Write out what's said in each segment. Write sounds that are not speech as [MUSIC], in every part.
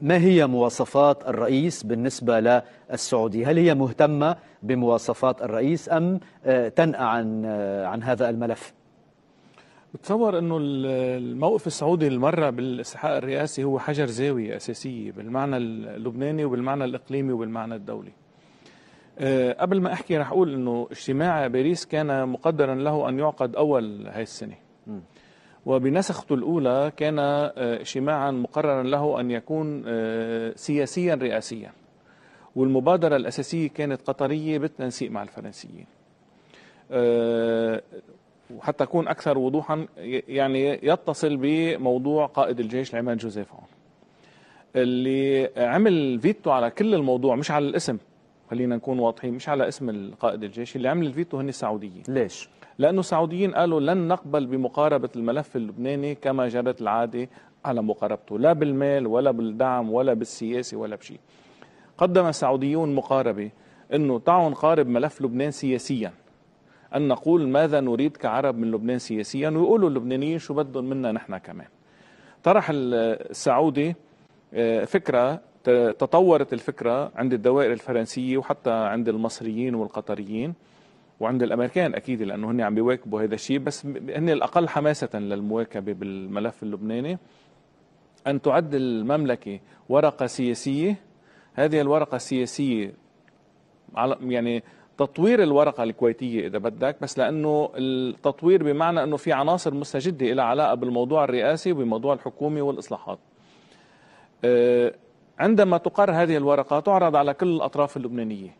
ما هي مواصفات الرئيس بالنسبة للسعودي هل هي مهتمة بمواصفات الرئيس أم آه، تنأى عن, آه، عن هذا الملف بتصور انه الموقف السعودي المره بالاسحاق الرئاسي هو حجر زاويه اساسيه بالمعنى اللبناني وبالمعنى الاقليمي وبالمعنى الدولي. آه، قبل ما احكي رح اقول انه اجتماع باريس كان مقدرا له ان يعقد اول هاي السنه. م. وبنسخته الأولى كان اجتماعا آه، مقررا له أن يكون آه، سياسيا رئاسيا والمبادرة الأساسية كانت قطرية بالتنسيق مع الفرنسيين وحتى آه، أكون أكثر وضوحا يعني يتصل بموضوع قائد الجيش العماد جوزيف عون اللي عمل فيتو على كل الموضوع مش على الاسم خلينا نكون واضحين مش على اسم القائد الجيش اللي عمل الفيتو هن السعوديين ليش؟ لأنه السعوديين قالوا لن نقبل بمقاربة الملف اللبناني كما جرت العادة على مقاربته لا بالمال ولا بالدعم ولا بالسياسة ولا بشيء قدم السعوديون مقاربة أنه تعوا نقارب ملف لبنان سياسيا أن نقول ماذا نريد كعرب من لبنان سياسيا ويقولوا اللبنانيين شو بدهم منا نحن كمان طرح السعودي آه، فكرة تطورت الفكرة عند الدوائر الفرنسية وحتى عند المصريين والقطريين وعند الامريكان اكيد لانه هن عم بيواكبوا هذا الشيء بس هن الاقل حماسه للمواكبه بالملف اللبناني ان تعد المملكه ورقه سياسيه هذه الورقه السياسيه على يعني تطوير الورقه الكويتيه اذا بدك بس لانه التطوير بمعنى انه في عناصر مستجده لها علاقه بالموضوع الرئاسي وبموضوع الحكومه والاصلاحات أه، عندما تقر هذه الورقة تعرض على كل الأطراف اللبنانية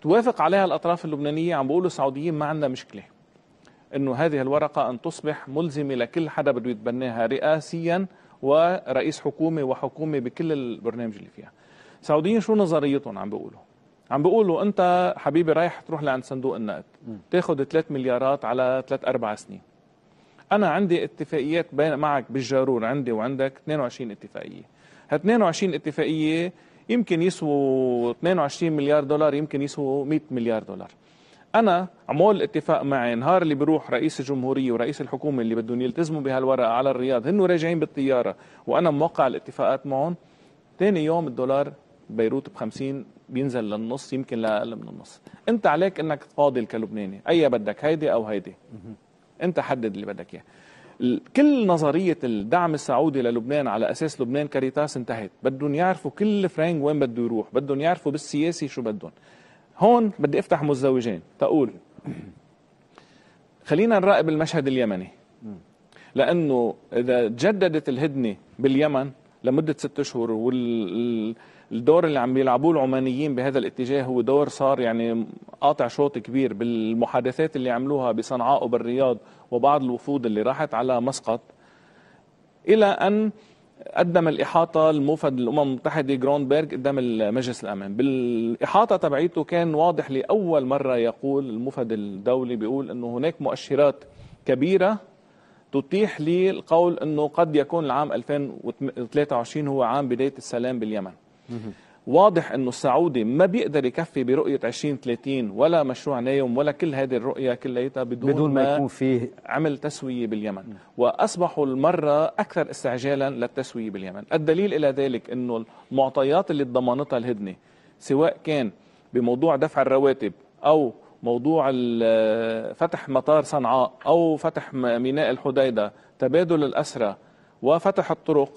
توافق عليها الأطراف اللبنانية عم بيقولوا السعوديين ما عندنا مشكلة أنه هذه الورقة أن تصبح ملزمة لكل حدا بده يتبناها رئاسيا ورئيس حكومة وحكومة بكل البرنامج اللي فيها السعوديين شو نظريتهم عم بيقولوا عم بيقولوا أنت حبيبي رايح تروح لعند صندوق النقد تاخذ 3 مليارات على 3 4 سنين انا عندي اتفاقيات معك بالجارور عندي وعندك 22 اتفاقيه ه 22 اتفاقيه يمكن يسووا 22 مليار دولار يمكن يسووا 100 مليار دولار انا عمول اتفاق معي نهار اللي بروح رئيس الجمهوريه ورئيس الحكومه اللي بدهم يلتزموا بهالورقه على الرياض هن راجعين بالطياره وانا موقع الاتفاقات معهم ثاني يوم الدولار بيروت ب 50 بينزل للنص يمكن لاقل من النص انت عليك انك تفاضل كلبناني اي بدك هيدي او هيدي انت حدد اللي بدك اياه كل نظرية الدعم السعودي للبنان على أساس لبنان كاريتاس انتهت بدهم يعرفوا كل فرانك وين بده يروح بدهم يعرفوا بالسياسي شو بدهم هون بدي افتح مزدوجين تقول خلينا نراقب المشهد اليمني لأنه إذا تجددت الهدنة باليمن لمدة ست أشهر والدور اللي عم بيلعبوه العمانيين بهذا الاتجاه هو دور صار يعني قاطع شوط كبير بالمحادثات اللي عملوها بصنعاء وبالرياض وبعض الوفود اللي راحت على مسقط إلى أن قدم الإحاطة الموفد للأمم المتحدة جرونبرغ قدام مجلس الأمن بالإحاطة تبعيته كان واضح لأول مرة يقول الموفد الدولي بيقول أنه هناك مؤشرات كبيرة تتيح لي القول أنه قد يكون العام 2023 هو عام بداية السلام باليمن واضح انه السعودي ما بيقدر يكفي برؤيه 2030 ولا مشروع نايم ولا كل هذه الرؤيه كلياتها بدون, بدون ما, ما يكون فيه عمل تسويه باليمن واصبحوا المره اكثر استعجالا للتسويه باليمن الدليل الى ذلك انه المعطيات اللي ضمنتها الهدنه سواء كان بموضوع دفع الرواتب او موضوع فتح مطار صنعاء او فتح ميناء الحديده تبادل الاسرى وفتح الطرق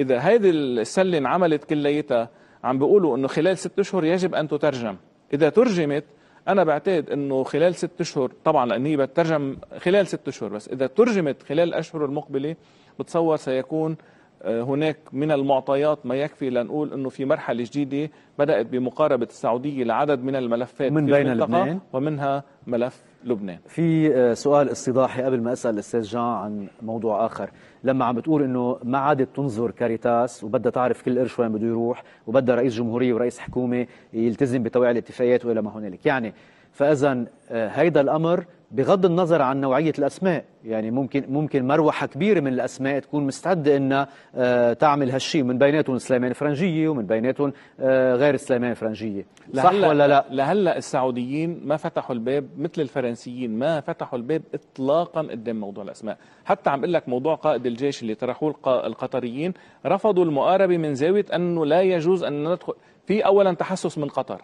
اذا هذه السله انعملت كليتها عم بيقولوا انه خلال ست اشهر يجب ان تترجم اذا ترجمت انا بعتقد انه خلال ست اشهر طبعا لان هي بتترجم خلال ست اشهر بس اذا ترجمت خلال الاشهر المقبله بتصور سيكون آه، هناك من المعطيات ما يكفي لنقول انه في مرحله جديده بدات بمقاربه السعوديه لعدد من الملفات من بين لبنان ومنها ملف لبنان في آه، سؤال استضاحي قبل ما اسال الاستاذ جان عن موضوع اخر لما عم بتقول انه ما عادت تنظر كاريتاس وبدها تعرف كل قرش وين بده يروح وبدها رئيس جمهوريه ورئيس حكومه يلتزم بتوعية الاتفاقيات والى ما هنالك يعني فاذا آه، هيدا الامر بغض النظر عن نوعية الأسماء يعني ممكن ممكن مروحة كبيرة من الأسماء تكون مستعدة أنها آه، تعمل هالشيء من بيناتهم سليمان فرنجية ومن بيناتهم آه، غير سليمان فرنجية صح ولا لا؟ لهلا السعوديين ما فتحوا الباب مثل الفرنسيين ما فتحوا الباب إطلاقا قدام موضوع الأسماء حتى عم لك موضوع قائد الجيش اللي طرحوه القطريين رفضوا المقاربة من زاوية أنه لا يجوز أن ندخل في أولا تحسس من قطر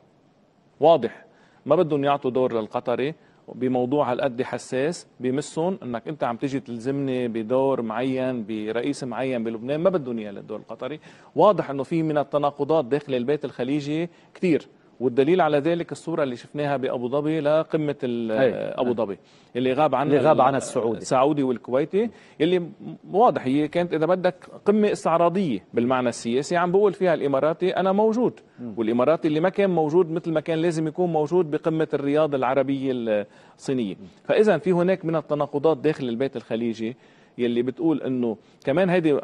واضح ما بدهم يعطوا دور للقطري بموضوع هالقد حساس بمسهم انك انت عم تيجي تلزمني بدور معين برئيس معين بلبنان ما بدهم اياه للدور القطري، واضح انه في من التناقضات داخل البيت الخليجي كثير والدليل على ذلك الصوره اللي شفناها بابو ظبي لقمه أيوة. ابو ظبي اللي غاب عنها اللي غاب عنها السعودي السعودي والكويتي اللي واضح هي كانت اذا بدك قمه استعراضيه بالمعنى السياسي عم بقول فيها الاماراتي انا موجود والاماراتي اللي ما كان موجود مثل ما كان لازم يكون موجود بقمه الرياض العربيه الصينيه فاذا في هناك من التناقضات داخل البيت الخليجي يلي بتقول انه كمان هيدي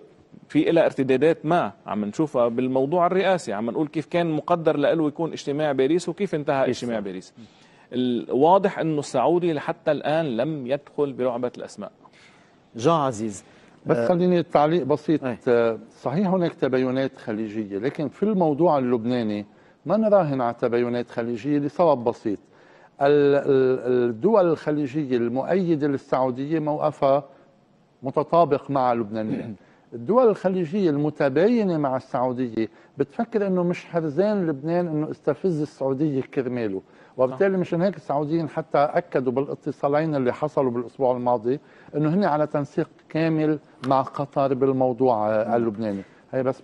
في إلى ارتدادات ما عم نشوفها بالموضوع الرئاسي عم نقول كيف كان مقدر له يكون اجتماع باريس وكيف انتهى اجتماع باريس الواضح انه السعودي لحتى الان لم يدخل برعبه الاسماء جان عزيز بس آه خليني تعليق بسيط آه صحيح هناك تباينات خليجيه لكن في الموضوع اللبناني ما نراهن على تباينات خليجيه لسبب بسيط الدول الخليجيه المؤيده للسعوديه موقفها متطابق مع اللبنانيين [CLEARS THROAT] الدول الخليجية المتباينة مع السعودية بتفكر أنه مش حرزان لبنان أنه استفز السعودية كرماله وبالتالي مشان هيك السعوديين حتى أكدوا بالاتصالين اللي حصلوا بالأسبوع الماضي أنه هن على تنسيق كامل مع قطر بالموضوع آه، اللبناني هي بس